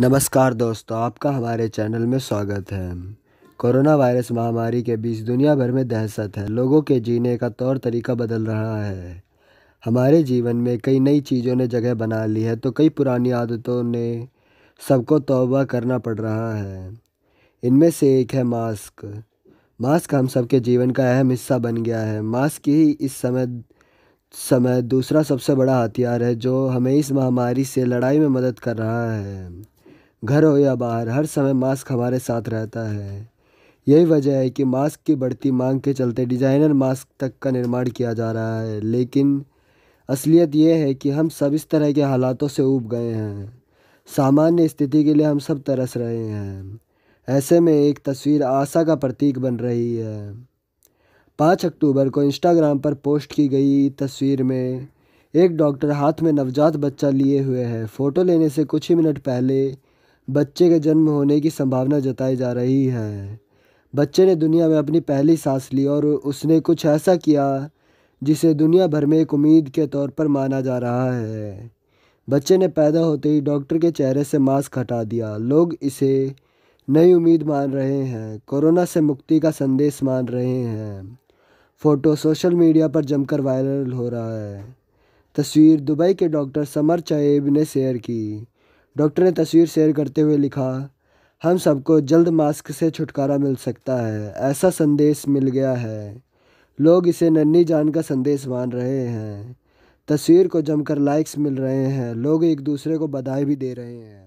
नमस्कार दोस्तों आपका हमारे चैनल में स्वागत है कोरोना वायरस महामारी के बीच दुनिया भर में दहशत है लोगों के जीने का तौर तरीका बदल रहा है हमारे जीवन में कई नई चीज़ों ने जगह बना ली है तो कई पुरानी आदतों ने सबको तौबा करना पड़ रहा है इनमें से एक है मास्क मास्क हम सबके जीवन का अहम हिस्सा बन गया है मास्क ही इस समय समय दूसरा सबसे बड़ा हथियार है जो हमें इस महामारी से लड़ाई में मदद कर रहा है घर हो या बाहर हर समय मास्क हमारे साथ रहता है यही वजह है कि मास्क की बढ़ती मांग के चलते डिज़ाइनर मास्क तक का निर्माण किया जा रहा है लेकिन असलियत यह है कि हम सब इस तरह के हालातों से ऊब गए हैं सामान्य स्थिति के लिए हम सब तरस रहे हैं ऐसे में एक तस्वीर आशा का प्रतीक बन रही है पाँच अक्टूबर को इंस्टाग्राम पर पोस्ट की गई तस्वीर में एक डॉक्टर हाथ में नवजात बच्चा लिए हुए है फ़ोटो लेने से कुछ ही मिनट पहले बच्चे के जन्म होने की संभावना जताई जा रही है बच्चे ने दुनिया में अपनी पहली सांस ली और उसने कुछ ऐसा किया जिसे दुनिया भर में एक उम्मीद के तौर पर माना जा रहा है बच्चे ने पैदा होते ही डॉक्टर के चेहरे से मास्क हटा दिया लोग इसे नई उम्मीद मान रहे हैं कोरोना से मुक्ति का संदेश मान रहे हैं फ़ोटो सोशल मीडिया पर जमकर वायरल हो रहा है तस्वीर दुबई के डॉक्टर समर चैब ने शेयर की डॉक्टर ने तस्वीर शेयर करते हुए लिखा हम सबको जल्द मास्क से छुटकारा मिल सकता है ऐसा संदेश मिल गया है लोग इसे नन्ही जान का संदेश मान रहे हैं तस्वीर को जमकर लाइक्स मिल रहे हैं लोग एक दूसरे को बधाई भी दे रहे हैं